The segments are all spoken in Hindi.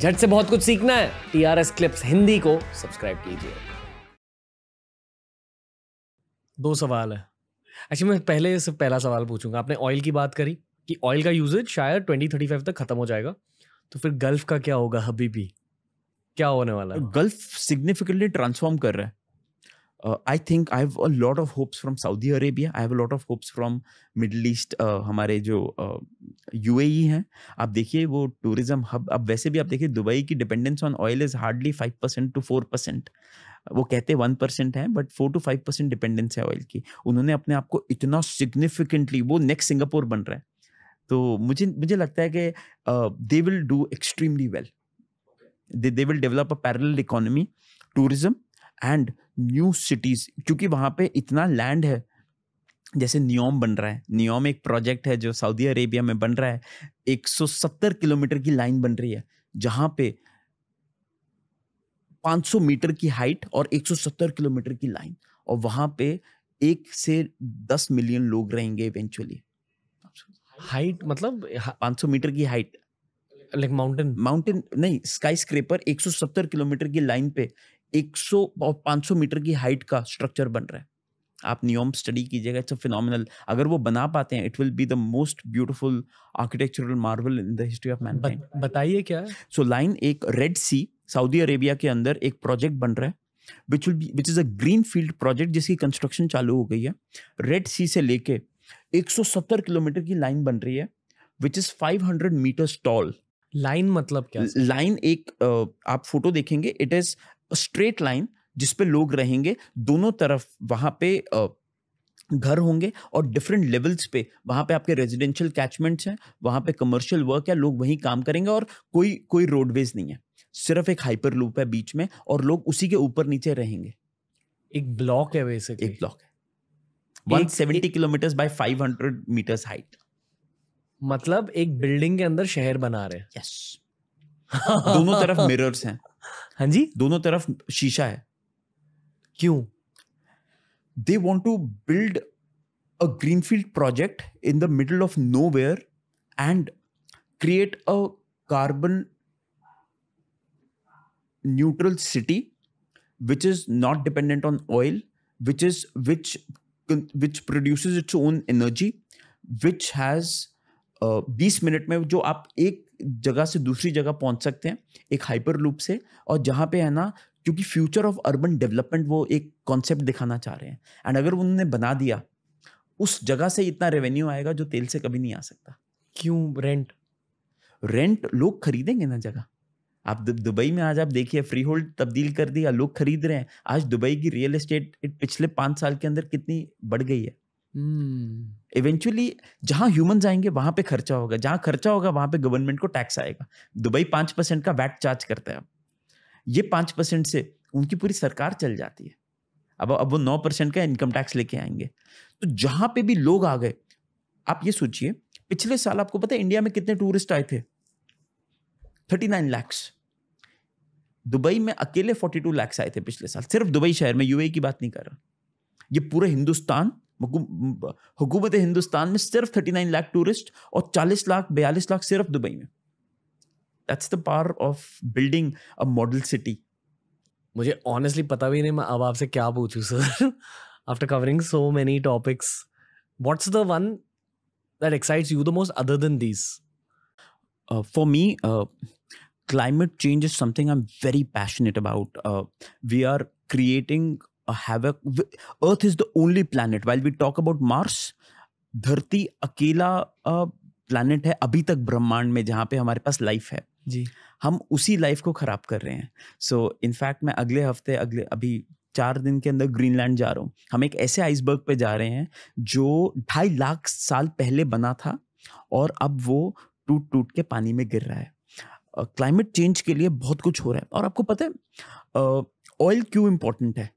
झट से बहुत कुछ सीखना है T R S clips Hindi को सब्सक्राइब कीजिए दो सवाल है अच्छा मैं पहले से पहला सवाल पूछूंगा आपने ऑयल की बात करी कि ऑयल का यूजेज शायद ट्वेंटी थर्टी फाइव तक खत्म हो जाएगा तो फिर गल्फ का क्या होगा हबीबी क्या होने वाला है गल्फ सिग्निफिकेंटली ट्रांसफॉर्म कर रहा है uh, I think I have a lot of hopes from Saudi Arabia. I have a lot of hopes from Middle East. Uh, हमारे जो यू uh, UAE हैं आप देखिए वो टूरिज्म हब अब वैसे भी आप देखिए दुबई की dependence on oil is hardly five percent to four percent वो कहते हैं वन परसेंट है but four to five percent dependence है ऑयल की उन्होंने अपने आप को इतना सिग्निफिकेंटली वो नेक्स्ट सिंगापुर बन रहा है तो मुझे मुझे लगता है कि they will do extremely well they will develop a parallel economy tourism and new cities क्योंकि वहां पे इतना लैंड है जैसे नियोम बन रहा है नियोम एक प्रोजेक्ट है जो सऊदी अरेबिया में बन रहा है 170 किलोमीटर की लाइन बन रही है जहां पे 500 मीटर की हाइट और 170 किलोमीटर की लाइन और वहां पे एक से दस मिलियन लोग रहेंगे इवेंचुअली हाइट मतलब 500 मीटर की हाइट लाइक माउंटेन माउंटेन नहीं स्काई स्क्रेपर 170 किलोमीटर की लाइन पे 100 और 500 मीटर की हाइट का स्ट्रक्चर बन रहा है आप नियोम स्टडी कीजिएगा इट्स अ फिनोमिनल अगर वो बना पाते हैं it will be the most beautiful architectural marvel in the history of man बताइए क्या सो लाइन एक रेड सी सऊदी अरेबिया के अंदर एक प्रोजेक्ट बन रहा है which will which is a green field project जिसकी कंस्ट्रक्शन चालू हो गई है रेड सी से लेके 170 किलोमीटर की लाइन बन रही है which is 500 metres tall line मतलब क्या लाइन एक आप फोटो देखेंगे इट इज स्ट्रेट लाइन जिस पे लोग रहेंगे दोनों तरफ वहाँ पे घर होंगे और डिफरेंट लेवल्स पे वहाँ पे आपके रेजिडेंशियल कैचमेंट्स हैं वहाँ पे कमर्शियल वर्क है लोग वहीं काम करेंगे और कोई कोई रोडवेज नहीं है सिर्फ एक हाइपर लूप है बीच में और लोग उसी के ऊपर नीचे रहेंगे एक ब्लॉक है वैसे एक ब्लॉक है one seventy kilometres by five hundred metres height मतलब एक बिल्डिंग के अंदर शहर बना रहे हैं yes. दोनों तरफ मिरर्स हैं हाँ जी दोनों तरफ शीशा है क्यों they want to build a greenfield project in the middle of nowhere and create a carbon neutral city which is not dependent on oil which is which which produce its own energy which has बीस मिनट में जो आप एक जगह से दूसरी जगह पहुंच सकते हैं एक हाइपर लूप से और जहाँ पे है ना क्योंकि फ्यूचर ऑफ अर्बन डेवलपमेंट वो एक कॉन्सेप्ट दिखाना चाह रहे हैं एंड अगर उन्होंने बना दिया उस जगह से इतना रेवेन्यू आएगा जो तेल से कभी नहीं आ सकता क्यों रेंट रेंट लोग खरीदेंगे ना जगह आप दुबई में आज आप देखिए फ्री होल्ड तब्दील कर दिया लोग खरीद रहे हैं आज दुबई की रियल एस्टेट पिछले पाँच साल के अंदर कितनी बढ़ गई है इवेंचुअली hmm. जहां ह्यूमन जाएंगे वहां पे खर्चा होगा जहां खर्चा होगा वहां पे गवर्नमेंट को टैक्स आएगा दुबई पांच परसेंट का वैट चार्ज करता है ये पांच परसेंट से उनकी पूरी सरकार चल जाती है अब अब वो नौ परसेंट का इनकम टैक्स लेके आएंगे तो जहां पे भी लोग आ गए आप ये सोचिए पिछले साल आपको पता है इंडिया में कितने टूरिस्ट आए थे थर्टी नाइन लैक्स दुबई में अकेले फोर्टी टू लैक्स आए थे पिछले साल सिर्फ दुबई शहर में यूएई e की बात नहीं कर रहा ये पूरे हिंदुस्तान हुकूमत हिंदुस्तान में सिर्फ थर्टी नाइन लाख टूरिस्ट और चालीस लाख बयालीस लाख सिर्फ दुबई में that's the power of building a model city मुझे ऑनेस्टली पता भी नहीं मैं अब आपसे क्या पूछूं sir after covering so many topics what's the one that excites you the most other than this for me climate change is something I am very passionate about we are creating a havoc. Earth is the only planet. While we talk about Mars, धरती अकेला प्लानट है अभी तक ब्रह्मांड में जहाँ पे हमारे पास लाइफ है जी हम उसी लाइफ को खराब कर रहे हैं सो so, इनफैक्ट मैं अगले हफ्ते अगले अभी चार दिन के अंदर ग्रीनलैंड जा रहा हूँ हम एक ऐसे आइसबर्ग पे जा रहे हैं जो ढाई लाख साल पहले बना था और अब वो टूट टूट के पानी में गिर रहा है क्लाइमेट uh, चेंज के लिए बहुत कुछ हो रहा है और आपको पता है ऑयल uh, क्यों इम्पोर्टेंट है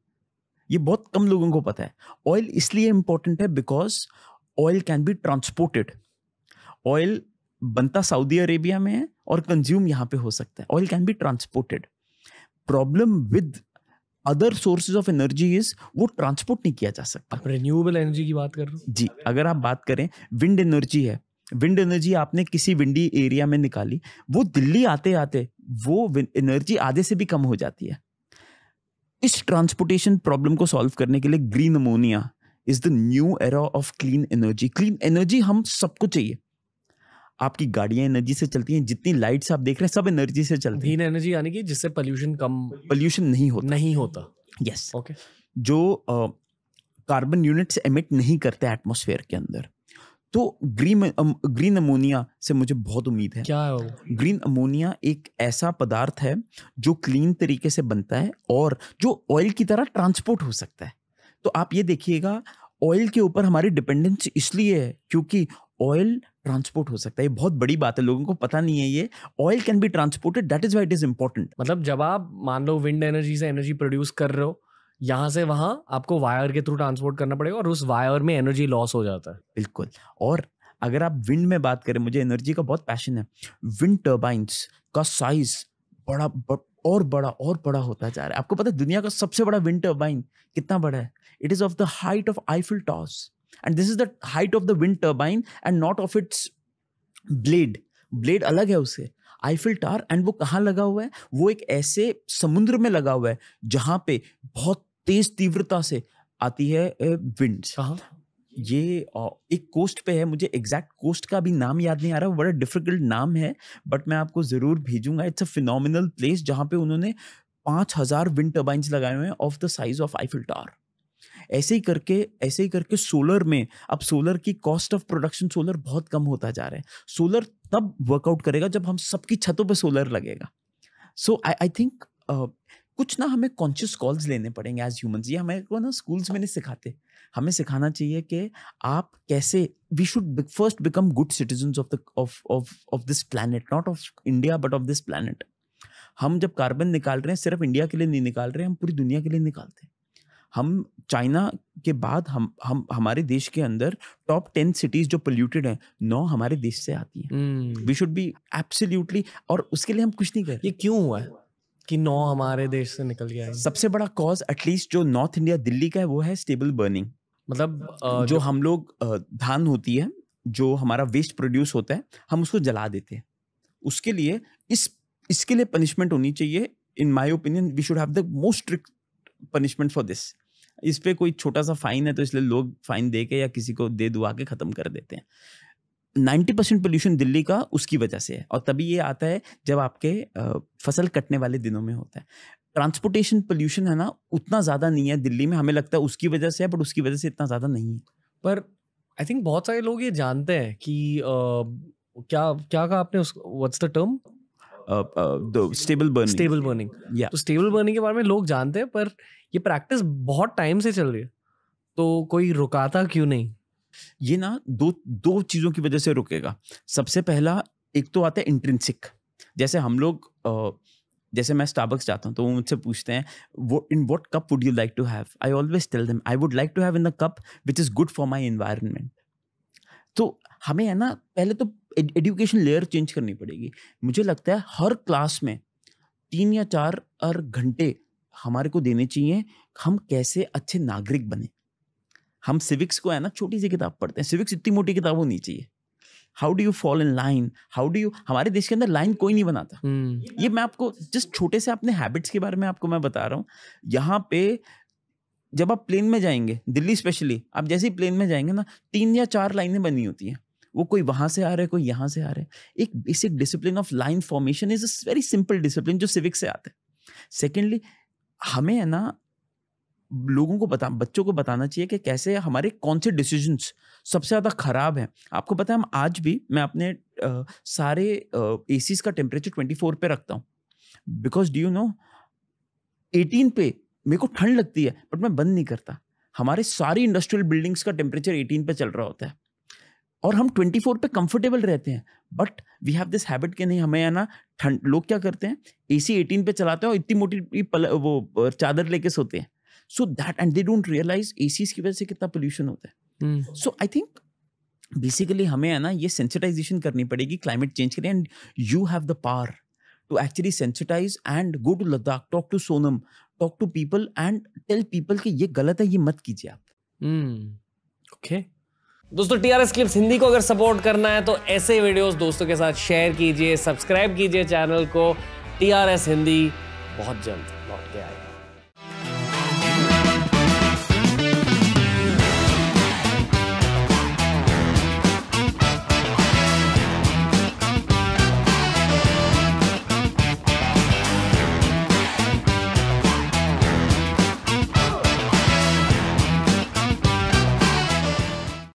ये बहुत कम लोगों को पता है ऑयल इसलिए इंपॉर्टेंट है because oil can be transported oil बनता सऊदी अरेबिया में है और कंज्यूम यहाँ पे हो सकता है oil can be transported problem with other sources of energy is वो ट्रांसपोर्ट नहीं किया जा सकता रिन्यूएबल एनर्जी की बात कर रहे हो जी अगर आप बात करें विंड एनर्जी है विंड एनर्जी आपने किसी विंडी एरिया में निकाली वो दिल्ली आते आते वो एनर्जी आधे से भी कम हो जाती है इस ट्रांसपोर्टेशन प्रॉब्लम को सॉल्व करने के लिए green ammonia is the new era of clean energy clean energy हम सबको चाहिए आपकी गाड़ियां एनर्जी से चलती हैं जितनी लाइट्स आप देख रहे हैं सब एनर्जी से चलती हैं एनर्जी यानी कि जिससे पोल्यूशन कम पोल्यूशन नहीं होता नहीं होता यस yes. Okay okay. जो कार्बन यूनिट्स एमिट नहीं करते एटमोसफेयर के अंदर तो ग्रीन ग्रीन अमोनिया से मुझे बहुत उम्मीद है क्या है वो ग्रीन अमोनिया एक ऐसा पदार्थ है जो क्लीन तरीके से बनता है और जो ऑयल की तरह ट्रांसपोर्ट हो सकता है तो आप ये देखिएगा ऑयल के ऊपर हमारी डिपेंडेंस इसलिए है क्योंकि ऑयल ट्रांसपोर्ट हो सकता है ये बहुत बड़ी बात है लोगों को पता नहीं है ये oil can be transported that is why it is important मतलब जब आप मान लो विंड एनर्जी से एनर्जी प्रोड्यूस कर रहे हो यहाँ से वहाँ आपको वायर के थ्रू ट्रांसपोर्ट करना पड़ेगा और उस वायर में एनर्जी लॉस हो जाता है बिल्कुल और अगर आप विंड में बात करें मुझे एनर्जी का बहुत पैशन है विंड टर्बाइंस का साइज बड़ा ब, और बड़ा और बड़ा होता जा रहा है आपको पता है दुनिया का सबसे बड़ा विंड टर्बाइन कितना बड़ा है it is of the height of Eiffel tower and this is the height of the wind turbine and not of its blade blade अलग है उससे आईफिल टार एंड वो कहाँ लगा हुआ है वो एक ऐसे समुद्र में लगा हुआ है जहाँ पे बहुत तेज तीव्रता से आती है विंड्स ये एक कोस्ट पे है मुझे एग्जैक्ट कोस्ट का भी नाम याद नहीं आ रहा बड़ा डिफिकल्ट नाम है बट मैं आपको ज़रूर भेजूंगा इट्स अ फिनोमिनल प्लेस जहाँ पे उन्होंने पाँच हज़ार विंड टर्बाइंस लगाए हुए हैं of the size of Eiffel tower ऐसे ही करके ऐसे ही करके सोलर में अब सोलर की कॉस्ट ऑफ प्रोडक्शन सोलर बहुत कम होता जा रहा है सोलर तब वर्कआउट करेगा जब हम सबकी छतों पर सोलर लगेगा सो आई आई थिंक कुछ ना हमें कॉन्शियस कॉल्स लेने पड़ेंगे एज ह्यूमंस ये हमें को ना स्कूल्स में नहीं सिखाते हमें सिखाना चाहिए कि आप कैसे we should first become good citizen of the of of of this planet not of India but of this planet हम जब कार्बन निकाल रहे हैं सिर्फ इंडिया के लिए नहीं निकाल रहे हैं हम पूरी दुनिया के लिए निकालते हैं हम चाइना के बाद हम हम हमारे देश के अंदर टॉप टेन सिटीज जो पोल्यूटेड हैं नौ हमारे देश से आती है वी शुड बी एब्सोल्युटली और उसके लिए हम कुछ नहीं कर ये क्यों हुआ है कि नौ हमारे देश से निकल गया है सबसे बड़ा कॉज एटलीस्ट जो नॉर्थ इंडिया दिल्ली का है वो है स्टेबल बर्निंग मतलब जो, हम लोग धान होती है जो हमारा वेस्ट प्रोड्यूस होता है हम उसको जला देते हैं उसके लिए इस इसके लिए पनिशमेंट होनी चाहिए in my opinion we should have the most strict punishment for this इस पर कोई छोटा सा फाइन है तो इसलिए लोग फाइन दे के या किसी को दे दुआ के ख़त्म कर देते हैं नाइन्टी परसेंट पोल्यूशन दिल्ली का उसकी वजह से है और तभी ये आता है जब आपके फसल कटने वाले दिनों में होता है ट्रांसपोर्टेशन पोल्यूशन है ना उतना ज़्यादा नहीं है दिल्ली में हमें लगता है उसकी वजह से है बट उसकी वजह से इतना ज़्यादा नहीं है पर आई थिंक बहुत सारे लोग ये जानते हैं कि uh, क्या क्या कहा आपने उस what's the term stable burning stable burning तो स्टेबल बर्निंग के बारे में लोग जानते हैं पर ये प्रैक्टिस बहुत टाइम से चल रही है तो कोई रुकाता क्यों नहीं ये ना दो दो चीज़ों की वजह से रुकेगा सबसे पहला एक तो आता है इंट्रेंसिक जैसे हम लोग जैसे मैं स्टारबक्स जाता हूँ तो वो मुझसे पूछते हैं वो in what cup would you like to have I always tell them I would like to have in the cup which is good for my environment तो हमें है ना पहले तो एजुकेशन लेयर चेंज करनी पड़ेगी मुझे लगता है हर क्लास में तीन या चार घंटे हमारे को देने चाहिए हम कैसे अच्छे नागरिक बने हम सिविक्स को है ना छोटी सी किताब पढ़ते हैं सिविक्स इतनी मोटी किताब होनी चाहिए how do you fall in line how do you हमारे देश के अंदर लाइन कोई नहीं बनाता hmm. ये मैं आपको जस्ट छोटे से अपने हैबिट्स के बारे में आपको मैं बता रहा हूँ यहाँ पे जब आप प्लेन में जाएंगे दिल्ली स्पेशली आप जैसे ही प्लेन में जाएंगे ना तीन या चार लाइनें बनी होती हैं वो कोई वहाँ से आ रहा है कोई यहाँ से आ रहा है एक basic discipline of line formation is a very simple discipline जो सिविक से आता है सेकेंडली हमें है ना लोगों को बता बच्चों को बताना चाहिए कि कैसे हमारे कौन से डिसीजंस सबसे ज़्यादा ख़राब हैं आपको पता है हम आज भी मैं अपने आ, सारे ए का टेम्परेचर ट्वेंटी फोर पे रखता हूँ because do you know eighteen पे मेरे को ठंड लगती है बट मैं बंद नहीं करता हमारे सारी इंडस्ट्रियल बिल्डिंग्स का टेम्परेचर एटीन पे चल रहा होता है और हम 24 पे कंफर्टेबल रहते हैं but we have this habit के नहीं हमें ना ठंड लोग क्या करते हैं एसी 18 पे चलाते हैं और इतनी मोटी पल, वो चादर लेके सोते हैं so that and they don't realise a की वजह से कितना पोल्यूशन होता है सो आई थिंक बेसिकली हमें है ना ये सेंसिटाइजेशन करनी पड़ेगी क्लाइमेट चेंज के लिए and you have the power to actually sensitise and go to Ladakh talk to Sonam talk to people and tell people कि ये गलत है ये मत कीजिए आप ओके hmm. दोस्तों T R S clips Hindi को अगर सपोर्ट करना है तो ऐसे वीडियोस दोस्तों के साथ शेयर कीजिए सब्सक्राइब कीजिए चैनल को टी आर एस हिंदी बहुत जल्द